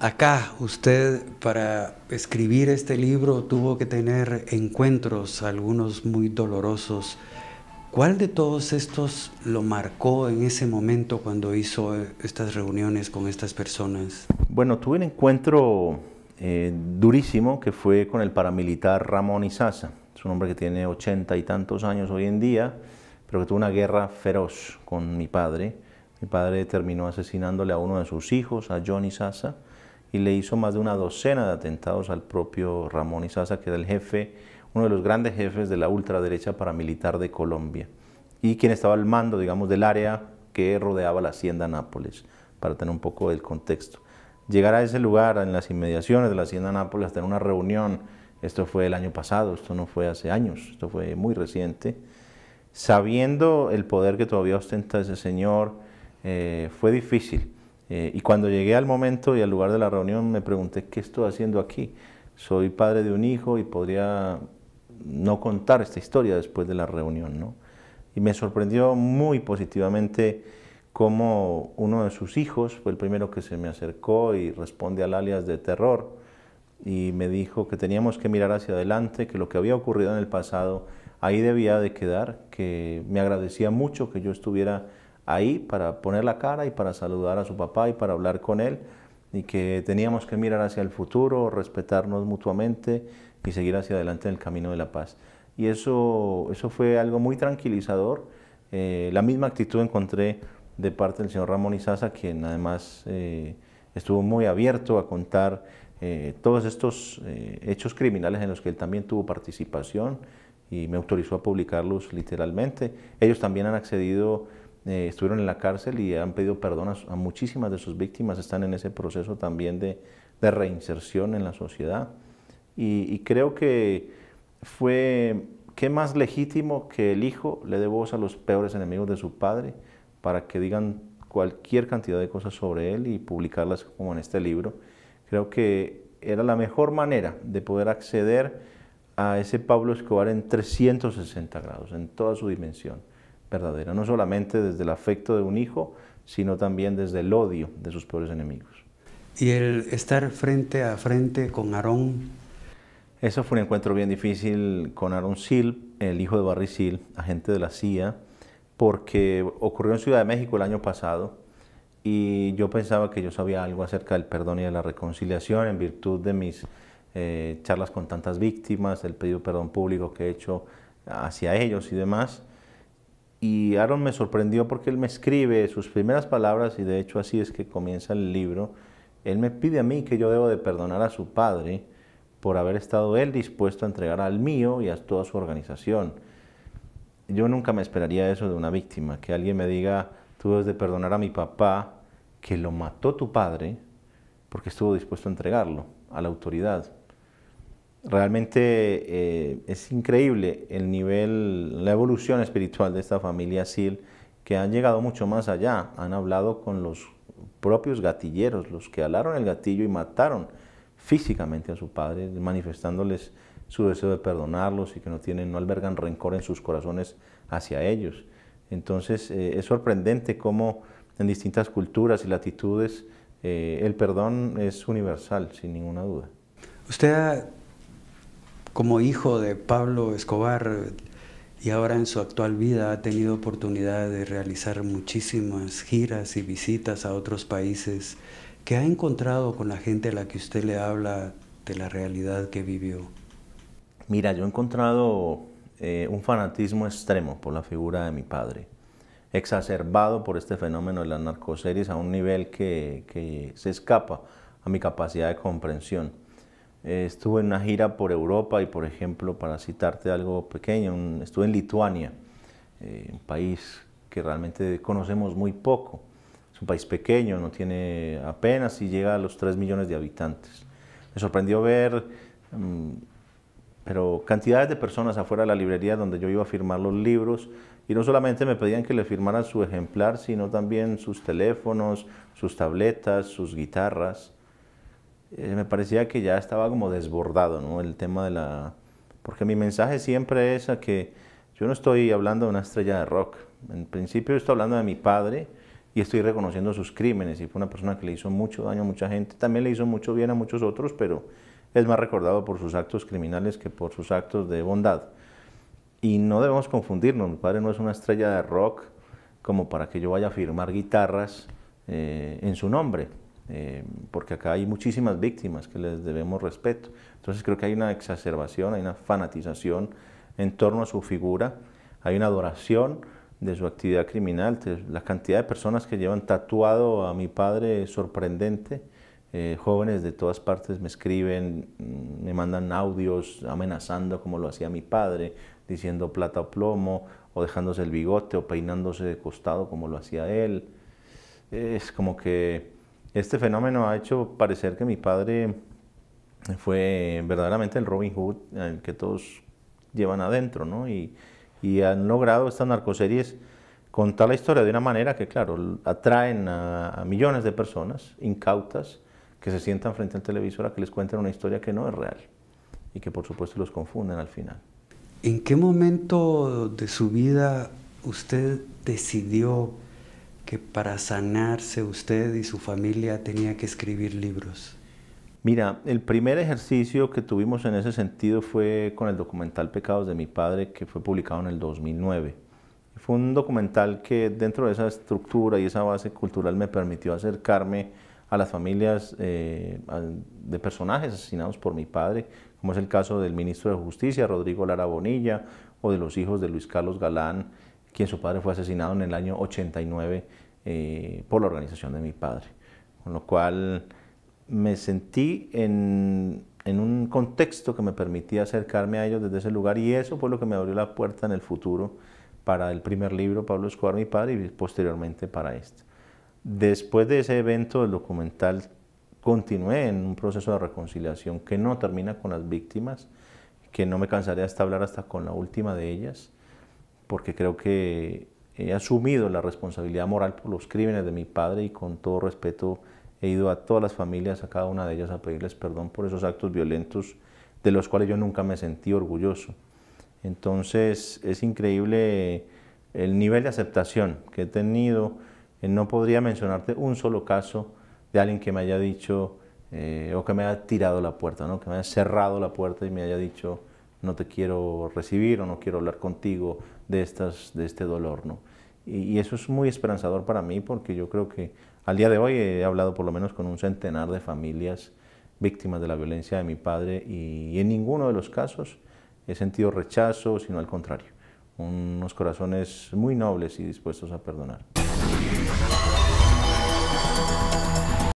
Acá usted para escribir este libro tuvo que tener encuentros, algunos muy dolorosos. ¿Cuál de todos estos lo marcó en ese momento cuando hizo estas reuniones con estas personas? Bueno, tuve un encuentro eh, durísimo que fue con el paramilitar Ramón Izaza. Es un hombre que tiene ochenta y tantos años hoy en día, pero que tuvo una guerra feroz con mi padre. Mi padre terminó asesinándole a uno de sus hijos, a Johnny Izaza y le hizo más de una docena de atentados al propio Ramón Izaza, que era el jefe, uno de los grandes jefes de la ultraderecha paramilitar de Colombia y quien estaba al mando, digamos, del área que rodeaba la hacienda Nápoles, para tener un poco el contexto. Llegar a ese lugar, en las inmediaciones de la hacienda Nápoles, tener una reunión, esto fue el año pasado, esto no fue hace años, esto fue muy reciente, sabiendo el poder que todavía ostenta ese señor, eh, fue difícil eh, y cuando llegué al momento y al lugar de la reunión me pregunté, ¿qué estoy haciendo aquí? Soy padre de un hijo y podría no contar esta historia después de la reunión. Y me sorprendió muy positivamente cómo uno de sus hijos fue el primero que se me acercó y responde al alias de terror y me dijo que teníamos que mirar hacia adelante, que lo que había ocurrido en el pasado ahí debía de quedar, que me agradecía mucho que yo estuviera ahí para poner la cara y para saludar a su papá y para hablar con él y que teníamos que mirar hacia el futuro, respetarnos mutuamente y seguir hacia adelante en el camino de la paz. Y eso, eso fue algo muy tranquilizador. Eh, la misma actitud encontré de parte del señor Ramón Izaza, quien además eh, estuvo muy abierto a contar eh, todos estos hechos criminales en los que él también tuvo participación y me autorizó a publicarlos literalmente. Ellos también han accedido eh, estuvieron en la cárcel y han pedido perdón a, muchísimas de sus víctimas, están en ese proceso también de, reinserción en la sociedad. Y, y, creo que fue, ¿qué más legítimo que el hijo le dé voz a los peores enemigos de su padre para que digan cualquier cantidad de cosas sobre él y publicarlas como en este libro? Creo que era la mejor manera de poder acceder a ese Pablo Escobar en 360 grados, en toda su dimensión verdadera, no solamente desde el afecto de un hijo, sino también desde el odio de sus peores enemigos. ¿Y el estar frente a frente con Aarón? Eso fue un encuentro bien difícil con Aarón Sil, el hijo de Barry Sil, agente de la CIA, porque ocurrió en Ciudad de México el año pasado y yo pensaba que yo sabía algo acerca del perdón y de la reconciliación en virtud de mis eh, charlas con tantas víctimas, el pedido de perdón público que he hecho hacia ellos y demás y Aaron me sorprendió porque él me escribe sus primeras palabras y de hecho así es que comienza el libro. Él me pide a mí que yo debo de perdonar a su padre por haber estado él dispuesto a entregar al mío y a toda su organización. Yo nunca me esperaría eso de una víctima, que alguien me diga, tú debes de perdonar a mi papá, que lo mató tu padre, porque estuvo dispuesto a entregarlo a la autoridad realmente eh, es increíble el nivel, la evolución espiritual de esta familia SIL, que han llegado mucho más allá, han hablado con los propios gatilleros, los que alaron el gatillo y mataron físicamente a su padre, manifestándoles su deseo de perdonarlos y que no, tienen, no albergan rencor en sus corazones hacia ellos. Entonces eh, es sorprendente cómo en distintas culturas y latitudes eh, el perdón es universal, sin ninguna duda. Usted ha como hijo de Pablo Escobar y ahora en su actual vida ha tenido oportunidad de realizar muchísimas giras y visitas a otros países, ¿qué ha encontrado con la gente a la que usted le habla de la realidad que vivió? Mira, yo he encontrado eh, un fanatismo extremo por la figura de mi padre, exacerbado por este fenómeno de las narcoseries a un nivel que se escapa a mi capacidad de comprensión. Eh, estuve en una gira por Europa y, por ejemplo, para citarte algo pequeño, estuve en Lituania, eh, un país que realmente conocemos muy poco. Es un país pequeño, no tiene apenas y llega a los 3 millones de habitantes. Me sorprendió ver, mm, pero cantidades de personas afuera de la librería donde yo iba a firmar los libros y no solamente me pedían que le firmaran su ejemplar, sino también sus teléfonos, sus tabletas, sus guitarras. Eh, me parecía que ya estaba como desbordado, El tema de la... Porque mi mensaje siempre es a que yo no estoy hablando de una estrella de rock. En principio estoy hablando de mi padre y estoy reconociendo sus crímenes. Y fue una persona que le hizo mucho daño a mucha gente. También le hizo mucho bien a muchos otros, pero es más recordado por sus actos criminales que por sus actos de bondad. Y no debemos confundirnos. Mi padre no es una estrella de rock como para que yo vaya a firmar guitarras eh, en su nombre. Eh, porque acá hay muchísimas víctimas que les debemos respeto. Entonces creo que hay una exacerbación, hay una fanatización en torno a su figura, hay una adoración de su actividad criminal, la cantidad de personas que llevan tatuado a mi padre es sorprendente, eh, jóvenes de todas partes me escriben, mm, me mandan audios amenazando como lo hacía mi padre, diciendo plata o plomo, o dejándose el bigote, o peinándose de costado como lo hacía él. Es como que este fenómeno ha hecho parecer que mi padre fue verdaderamente el Robin Hood eh, que todos llevan adentro, ¿no? Y, han logrado estas narcoseries contar la historia de una manera que, claro, atraen a, a, millones de personas incautas que se sientan frente al televisor a que les cuenten una historia que no es real y que, por supuesto, los confunden al final. ¿En qué momento de su vida usted decidió que para sanarse usted y su familia tenía que escribir libros? Mira, el primer ejercicio que tuvimos en ese sentido fue con el documental Pecados de mi padre, que fue publicado en el 2009. Fue un documental que dentro de esa estructura y esa base cultural me permitió acercarme a las familias eh, de personajes asesinados por mi padre, como es el caso del ministro de Justicia, Rodrigo Lara Bonilla, o de los hijos de Luis Carlos Galán, quien su padre fue asesinado en el año 89 eh, por la organización de mi padre. Con lo cual me sentí en, un contexto que me permitía acercarme a ellos desde ese lugar y eso fue lo que me abrió la puerta en el futuro para el primer libro, Pablo Escobar, mi padre, y posteriormente para este. Después de ese evento del documental, continué en un proceso de reconciliación que no termina con las víctimas, que no me cansaré hasta hablar hasta con la última de ellas, porque creo que he asumido la responsabilidad moral por los crímenes de mi padre y con todo respeto he ido a todas las familias, a cada una de ellas, a pedirles perdón por esos actos violentos de los cuales yo nunca me sentí orgulloso. Entonces es increíble el nivel de aceptación que he tenido. Eh, no podría mencionarte un solo caso de alguien que me haya dicho eh, o que me haya tirado la puerta, que me haya cerrado la puerta y me haya dicho no te quiero recibir o no quiero hablar contigo, de, estas, de este dolor. ¿no? Y, eso es muy esperanzador para mí porque yo creo que al día de hoy he hablado por lo menos con un centenar de familias víctimas de la violencia de mi padre y en ninguno de los casos he sentido rechazo, sino al contrario, unos corazones muy nobles y dispuestos a perdonar.